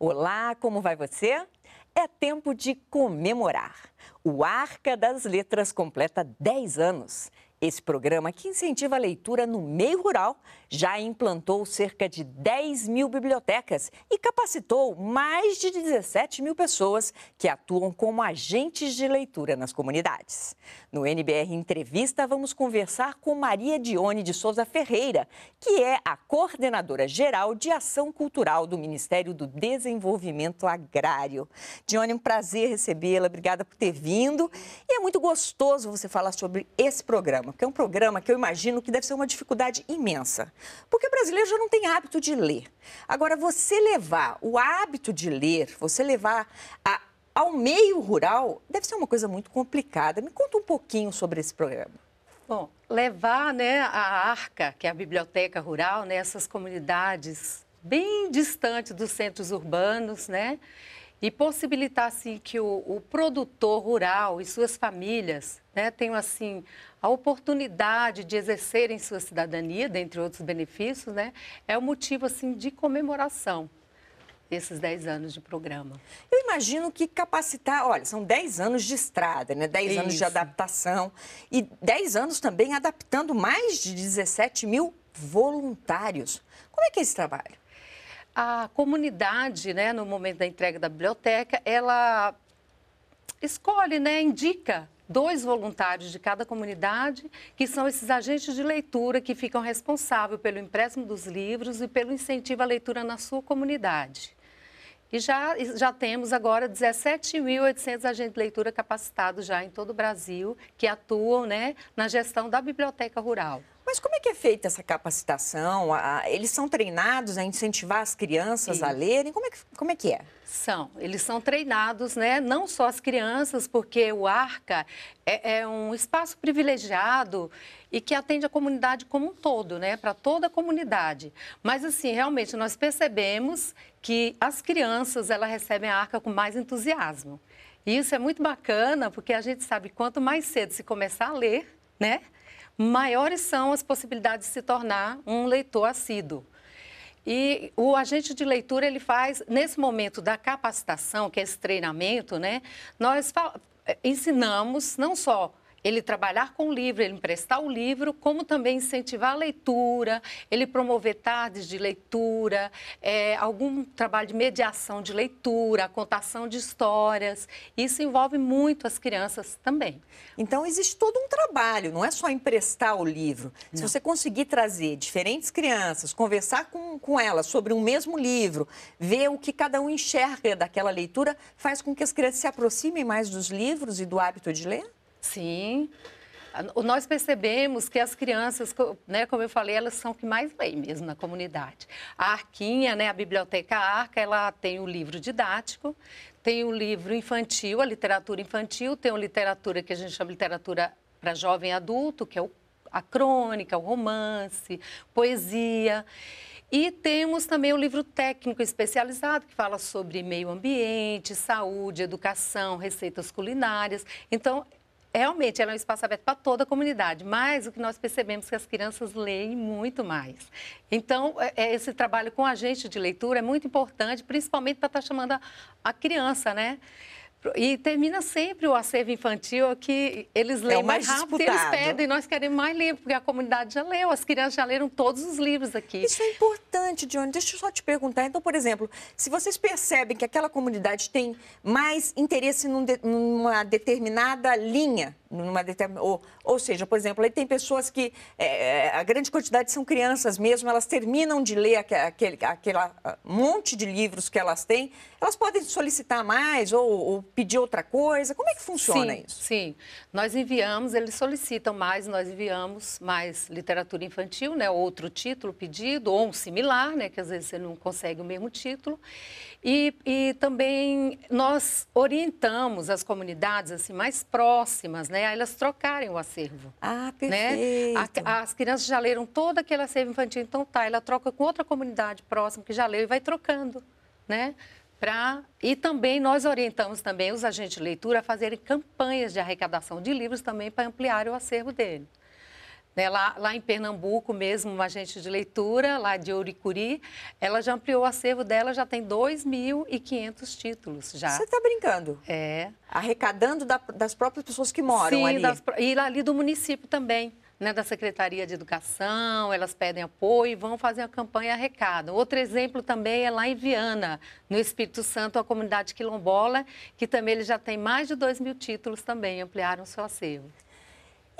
Olá, como vai você? É tempo de comemorar. O Arca das Letras completa 10 anos esse programa, que incentiva a leitura no meio rural, já implantou cerca de 10 mil bibliotecas e capacitou mais de 17 mil pessoas que atuam como agentes de leitura nas comunidades. No NBR Entrevista, vamos conversar com Maria Dione de Souza Ferreira, que é a coordenadora geral de ação cultural do Ministério do Desenvolvimento Agrário. Dione, um prazer recebê-la, obrigada por ter vindo. E é muito gostoso você falar sobre esse programa programa, que é um programa que eu imagino que deve ser uma dificuldade imensa. Porque o brasileiro já não tem hábito de ler. Agora, você levar o hábito de ler, você levar a, ao meio rural, deve ser uma coisa muito complicada. Me conta um pouquinho sobre esse programa. Bom, levar né, a ARCA, que é a biblioteca rural, nessas né, comunidades bem distantes dos centros urbanos, né? e possibilitar assim, que o, o produtor rural e suas famílias né, tenham assim, a oportunidade de exercerem sua cidadania, dentre outros benefícios, né, é o um motivo assim, de comemoração esses 10 anos de programa. Eu imagino que capacitar, olha, são 10 anos de estrada, né? 10 anos de adaptação e 10 anos também adaptando mais de 17 mil voluntários. Como é que é esse trabalho? a comunidade, né, no momento da entrega da biblioteca, ela escolhe, né, indica dois voluntários de cada comunidade, que são esses agentes de leitura que ficam responsáveis pelo empréstimo dos livros e pelo incentivo à leitura na sua comunidade. E já, já temos agora 17.800 agentes de leitura capacitados já em todo o Brasil, que atuam né, na gestão da biblioteca rural. Mas como é que é feita essa capacitação? eles são treinados a incentivar as crianças Sim. a lerem? Como é, que, como é que é? São, eles são treinados, né? Não só as crianças, porque o ARCA é, é um espaço privilegiado e que atende a comunidade como um todo, né? Para toda a comunidade. Mas, assim, realmente, nós percebemos que as crianças, elas recebem a ARCA com mais entusiasmo. E isso é muito bacana, porque a gente sabe quanto mais cedo se começar a ler, né? maiores são as possibilidades de se tornar um leitor assíduo. E o agente de leitura, ele faz, nesse momento da capacitação, que é esse treinamento, né? Nós eh, ensinamos não só ele trabalhar com o livro, ele emprestar o livro, como também incentivar a leitura, ele promover tardes de leitura, é, algum trabalho de mediação de leitura, contação de histórias. Isso envolve muito as crianças também. Então, existe todo um trabalho, não é só emprestar o livro. Não. Se você conseguir trazer diferentes crianças, conversar com, com elas sobre um mesmo livro, ver o que cada um enxerga daquela leitura, faz com que as crianças se aproximem mais dos livros e do hábito de ler? Sim. Ah, nós percebemos que as crianças, né, como eu falei, elas são que mais leem mesmo na comunidade. A Arquinha, né, a Biblioteca Arca, ela tem o um livro didático, tem o um livro infantil, a literatura infantil, tem uma literatura que a gente chama de literatura para jovem adulto, que é o, a crônica, o romance, poesia. E temos também o livro técnico especializado, que fala sobre meio ambiente, saúde, educação, receitas culinárias. Então, Realmente, ela é um espaço aberto para toda a comunidade, mas o que nós percebemos é que as crianças leem muito mais. Então, é, é, esse trabalho com a gente de leitura é muito importante, principalmente para estar tá chamando a, a criança, né? E termina sempre o acervo infantil que eles é leem é mais, mais rápido eles pedem. Nós queremos mais livros, porque a comunidade já leu, as crianças já leram todos os livros aqui. Isso é importante, Johnny. Deixa eu só te perguntar. Então, por exemplo, se vocês percebem que aquela comunidade tem mais interesse num de, numa determinada linha numa determinada. Ou, ou seja, por exemplo, aí tem pessoas que. É, é, a grande quantidade são crianças mesmo, elas terminam de ler aquele, aquele ah, monte de livros que elas têm, elas podem solicitar mais ou, ou pedir outra coisa. Como é que funciona sim, isso? Sim, nós enviamos, eles solicitam mais, nós enviamos mais literatura infantil, né? outro título pedido, ou um similar, né? que às vezes você não consegue o mesmo título. E, e também nós orientamos as comunidades assim mais próximas, né? né, a elas trocarem o acervo. Ah, né? perfeito. Né? A, as crianças já leram todo aquele acervo infantil, então tá, ela troca com outra comunidade próxima que já leu e vai trocando, né? Pra... E também nós orientamos também os agentes de leitura a fazerem campanhas de arrecadação de livros também para ampliar o acervo dele. Né? Lá, lá em Pernambuco mesmo, uma agente de leitura, lá de Ouricuri, ela já ampliou o acervo dela, já tem 2.500 títulos já. Você está brincando? É. Arrecadando da, das próprias pessoas que moram Sim, ali? Sim, e ali do município também. Né, da Secretaria de Educação, elas pedem apoio e vão fazer a campanha arrecada. Outro exemplo também é lá em Viana, no Espírito Santo, a comunidade quilombola, que também ele já tem mais de 2 mil títulos também, ampliaram seu acervo.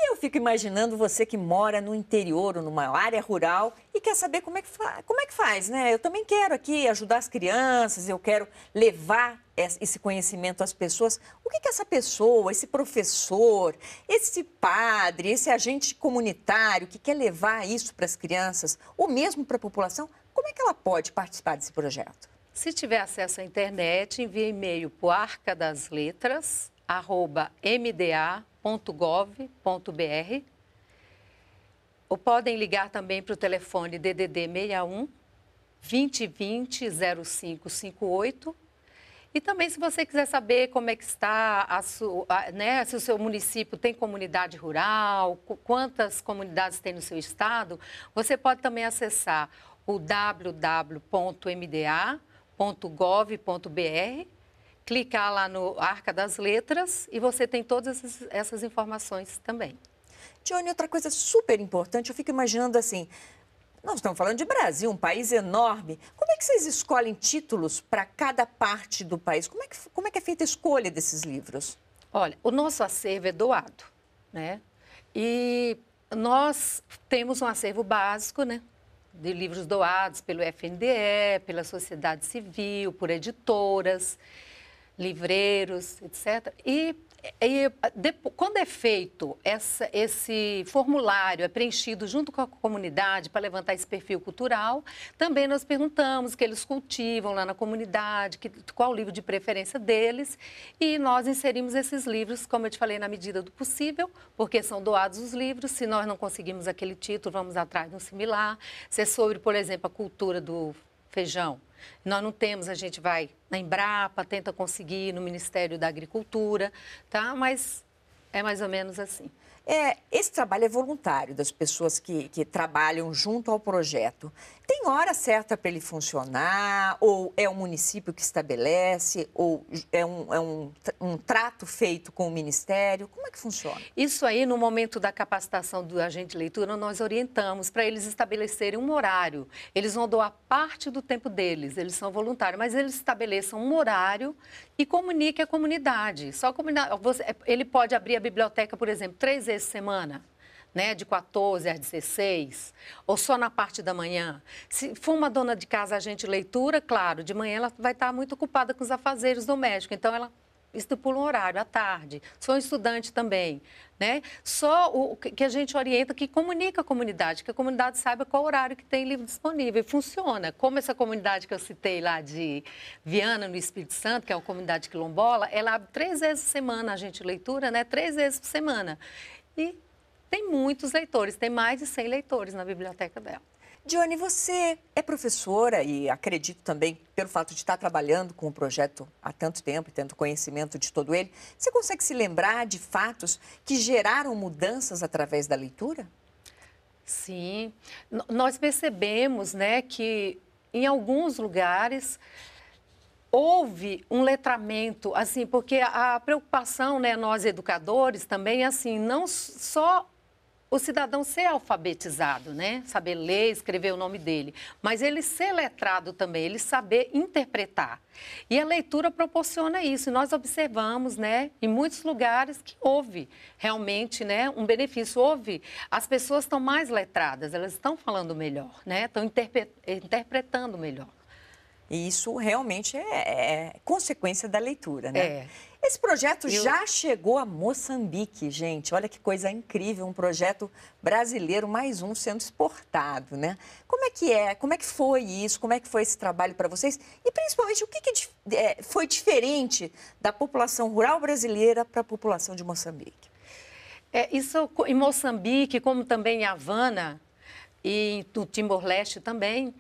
E eu fico imaginando você que mora no interior ou numa área rural e quer saber como é que, como é que faz, né? Eu também quero aqui ajudar as crianças, eu quero levar esse conhecimento às pessoas. O que, que essa pessoa, esse professor, esse padre, esse agente comunitário que quer levar isso para as crianças ou mesmo para a população, como é que ela pode participar desse projeto? Se tiver acesso à internet, envie e-mail para arcadasletras.mda.com .gov.br ou podem ligar também para o telefone DDD 61 2020 0558. E também se você quiser saber como é que está, a sua, né, se o seu município tem comunidade rural, quantas comunidades tem no seu estado, você pode também acessar o www.mda.gov.br clicar lá no Arca das Letras e você tem todas essas informações também. Johnny, outra coisa super importante, eu fico imaginando assim, nós estamos falando de Brasil, um país enorme. Como é que vocês escolhem títulos para cada parte do país? Como é, que, como é que é feita a escolha desses livros? Olha, o nosso acervo é doado, né? E nós temos um acervo básico, né? De livros doados pelo FNDE, pela sociedade civil, por editoras livreiros, etc. E, e quando é feito essa, esse formulário, é preenchido junto com a comunidade para levantar esse perfil cultural, também nós perguntamos que eles cultivam lá na comunidade, que, qual o livro de preferência deles, e nós inserimos esses livros, como eu te falei, na medida do possível, porque são doados os livros. Se nós não conseguimos aquele título, vamos atrás de um similar. Se é sobre, por exemplo, a cultura do feijão. Nós não temos, a gente vai na Embrapa, tenta conseguir no Ministério da Agricultura, tá? Mas é mais ou menos assim. É, esse trabalho é voluntário das pessoas que, que trabalham junto ao projeto. Tem hora certa para ele funcionar, ou é o município que estabelece, ou é, um, é um, um trato feito com o Ministério? Como é que funciona? Isso aí, no momento da capacitação do agente de leitura, nós orientamos para eles estabelecerem um horário. Eles vão doar parte do tempo deles, eles são voluntários, mas eles estabeleçam um horário e comuniquem a comunidade. Só comunicar, ele pode abrir a biblioteca, por exemplo, três vezes por semana né, de 14 às 16, ou só na parte da manhã. Se for uma dona de casa a gente leitura, claro, de manhã ela vai estar muito ocupada com os afazeres domésticos, então ela estipula um horário à tarde. Sou um estudante também, né? Só o que a gente orienta, que comunica a comunidade, que a comunidade saiba qual horário que tem livro disponível. E funciona. Como essa comunidade que eu citei lá de Viana, no Espírito Santo, que é uma comunidade quilombola, ela abre três vezes por semana a gente leitura, né? Três vezes por semana. E tem muitos leitores, tem mais de 100 leitores na biblioteca dela. Dione, você é professora e acredito também, pelo fato de estar trabalhando com o projeto há tanto tempo e tendo conhecimento de todo ele, você consegue se lembrar de fatos que geraram mudanças através da leitura? Sim, N nós percebemos né, que em alguns lugares houve um letramento, assim, porque a preocupação, né, nós educadores também, assim, não só o cidadão ser alfabetizado, né? Saber ler, escrever o nome dele, mas ele ser letrado também, ele saber interpretar. E a leitura proporciona isso. E nós observamos, né, em muitos lugares que houve realmente, né, um benefício. Houve, as pessoas estão mais letradas, elas estão falando melhor, né? Estão interpretando melhor. E isso realmente é, é, é consequência da leitura, né? É. Esse projeto Eu... já chegou a Moçambique, gente. Olha que coisa incrível, um projeto brasileiro, mais um sendo exportado, né? Como é que é? Como é que foi isso? Como é que foi esse trabalho para vocês? E principalmente, o que, que é, é foi diferente da população rural brasileira para a população de Moçambique? É, isso em Moçambique, como também em Havana e no Timor-Leste também,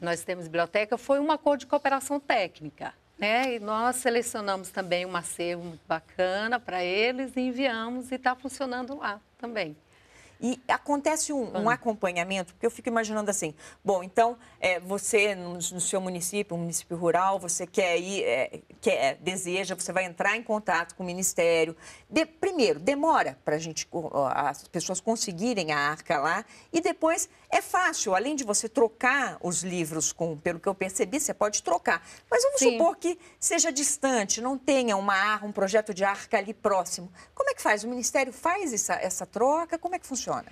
que nós temos biblioteca, foi um acordo de cooperação técnica. Né? E nós selecionamos também um acervo muito bacana para eles e enviamos e está funcionando lá também. E acontece um, um hum. acompanhamento, porque eu fico imaginando assim, bom, então é, você no, no, seu município, um município rural, você quer ir, é, quer, é, deseja, você vai entrar em contato com o Ministério. De, primeiro, demora para a gente, as pessoas conseguirem a arca lá e depois é fácil, além de você trocar os livros com, pelo que eu percebi, você pode trocar. Mas vamos Sim. supor que seja distante, não tenha uma arca, um projeto de arca ali próximo. Como é que faz? O Ministério faz essa, essa troca? Como é que funciona? funciona?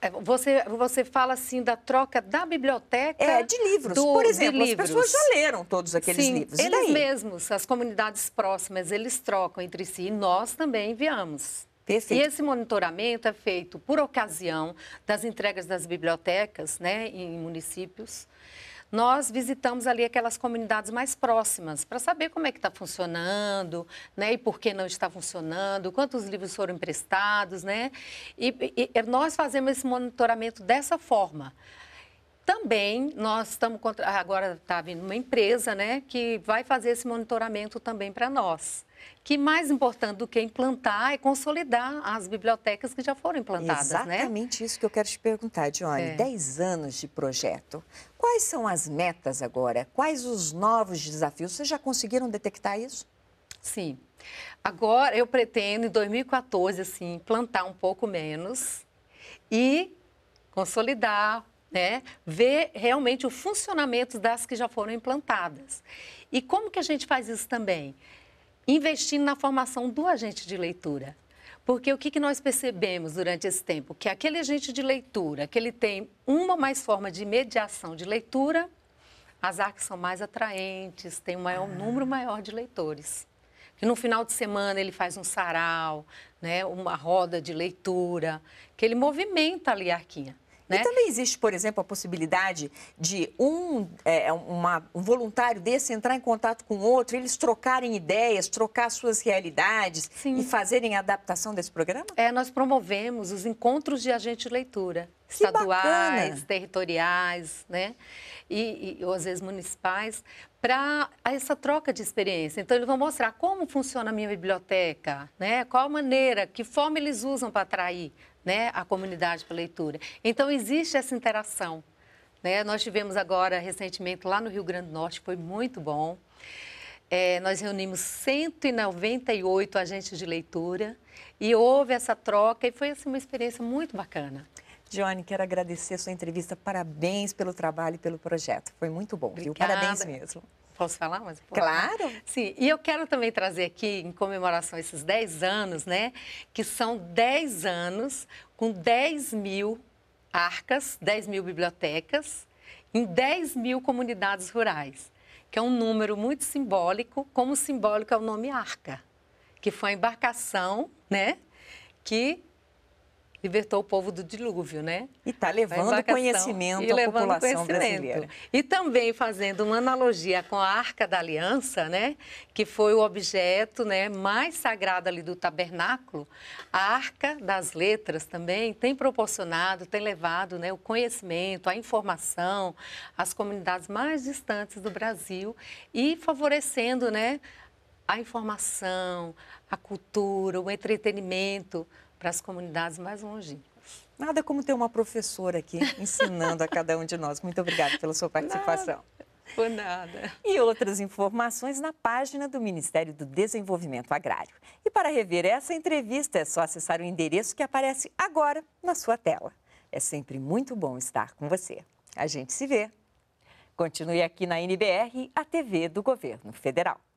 É, você, você fala assim da troca da biblioteca. É, de livros. Do, Por exemplo, livros. as pessoas já leram todos aqueles Sim, livros. Eles mesmos, as comunidades próximas, eles trocam entre si e nós também enviamos. Perfeito. E esse monitoramento é feito por ocasião das entregas das bibliotecas né, em municípios nós visitamos ali aquelas comunidades mais próximas para saber como é que está funcionando, né? E por que não está funcionando, quantos livros foram emprestados, né? E, e nós fazemos esse monitoramento dessa forma. Também nós estamos agora está vindo uma empresa, né, que vai fazer esse monitoramento também para nós. Que mais importante do que implantar é consolidar as bibliotecas que já foram implantadas, Exatamente né? Exatamente isso que eu quero te perguntar, Johnny. É. Dez anos de projeto. Quais são as metas agora? Quais os novos desafios? Vocês já conseguiram detectar isso? Sim. Agora eu pretendo, em 2014, assim, implantar um pouco menos e consolidar né, ver realmente o funcionamento das que já foram implantadas. E como que a gente faz isso também? Investindo na formação do agente de leitura. Porque o que, que nós percebemos durante esse tempo? Que aquele agente de leitura, que ele tem uma ou mais forma de mediação de leitura, as arcas são mais atraentes, tem um maior, ah. número maior de leitores. Que no final de semana ele faz um sarau, né, uma roda de leitura, que ele movimenta ali a arquinha. Né? E também existe, por exemplo, a possibilidade de um, é, é, uma, um voluntário desse entrar em contato com outro, eles trocarem ideias, trocar suas realidades Sim. e fazerem a adaptação desse programa? É, nós promovemos os encontros de agente de leitura estaduais, territoriais, né? E, e, ou às vezes municipais, para essa troca de experiência. Então, eles vão mostrar como funciona a minha biblioteca, né? qual a maneira, que forma eles usam para atrair né, a comunidade para leitura. Então, existe essa interação. Né? Nós tivemos agora, recentemente, lá no Rio Grande do Norte, foi muito bom. É, nós reunimos 198 agentes de leitura e houve essa troca e foi assim, uma experiência muito bacana. Johnny, quero agradecer a sua entrevista. Parabéns pelo trabalho e pelo projeto. Foi muito bom, Obrigada. viu? Parabéns mesmo. Posso falar mais um pouco? Claro. Sim, e eu quero também trazer aqui, em comemoração a esses 10 anos, né? Que são 10 anos com 10 mil arcas, 10 mil bibliotecas, em 10 mil comunidades rurais, que é um número muito simbólico, como simbólico é o nome arca, que foi a embarcação, né? Que libertou o povo do dilúvio, né? E está tá levando conhecimento e à levando população conhecimento. brasileira. E também fazendo uma analogia com a Arca da Aliança, né? Que foi o objeto né, mais sagrado ali do tabernáculo. A Arca das Letras também tem proporcionado, tem levado né, o conhecimento, a informação às comunidades mais distantes do Brasil e favorecendo, né? A informação, a cultura, o entretenimento, para as comunidades mais longe. Nada como ter uma professora aqui ensinando a cada um de nós. Muito obrigada pela sua participação. Nada. Por nada. E outras informações na página do Ministério do Desenvolvimento Agrário. E para rever essa entrevista, é só acessar o endereço que aparece agora na sua tela. É sempre muito bom estar com você. A gente se vê. Continue aqui na NBR, a TV do Governo Federal.